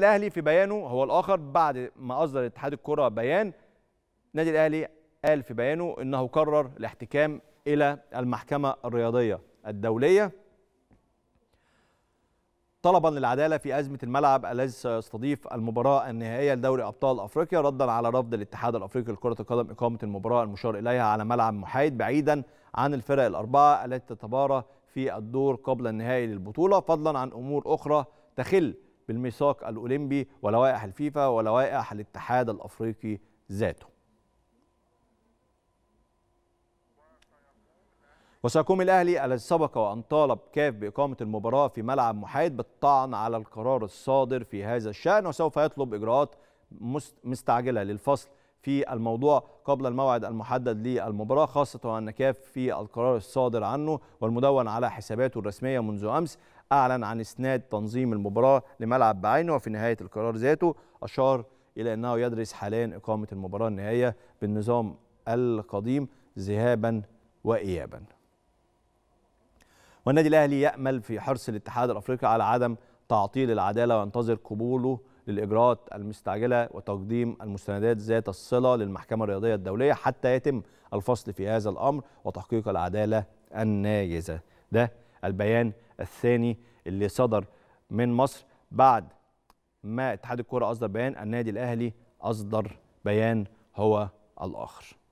الاهلي في بيانه هو الاخر بعد ما اصدر اتحاد الكره بيان النادي الاهلي قال في بيانه انه قرر الاحتكام الى المحكمه الرياضيه الدوليه طلبا للعداله في ازمه الملعب الذي سيستضيف المباراه النهائيه لدوري ابطال افريقيا ردا على رفض الاتحاد الافريقي لكره القدم اقامه المباراه المشار اليها على ملعب محايد بعيدا عن الفرق الاربعه التي تتبارى في الدور قبل النهائي للبطوله فضلا عن امور اخرى تخل بالميثاق الأولمبي ولوائح الفيفا ولوائح الاتحاد الأفريقي ذاته وسيقوم الأهلي الذي سبق وأن طالب كاف بإقامة المباراة في ملعب محايد بالطعن على القرار الصادر في هذا الشأن وسوف يطلب إجراءات مستعجلة للفصل في الموضوع قبل الموعد المحدد للمباراة خاصة وأن كاف في القرار الصادر عنه والمدون على حساباته الرسمية منذ أمس أعلن عن إسناد تنظيم المباراة لملعب بعينه وفي نهاية القرار ذاته أشار إلى أنه يدرس حاليا إقامة المباراة النهائية بالنظام القديم ذهابا وإيابا والنادي الأهلي يأمل في حرص الاتحاد الأفريقي على عدم تعطيل العدالة وينتظر قبوله للإجراءات المستعجلة وتقديم المستندات ذات الصلة للمحكمة الرياضية الدولية حتى يتم الفصل في هذا الأمر وتحقيق العدالة النايزة ده البيان الثاني اللي صدر من مصر بعد ما اتحاد الكرة أصدر بيان النادي الأهلي أصدر بيان هو الآخر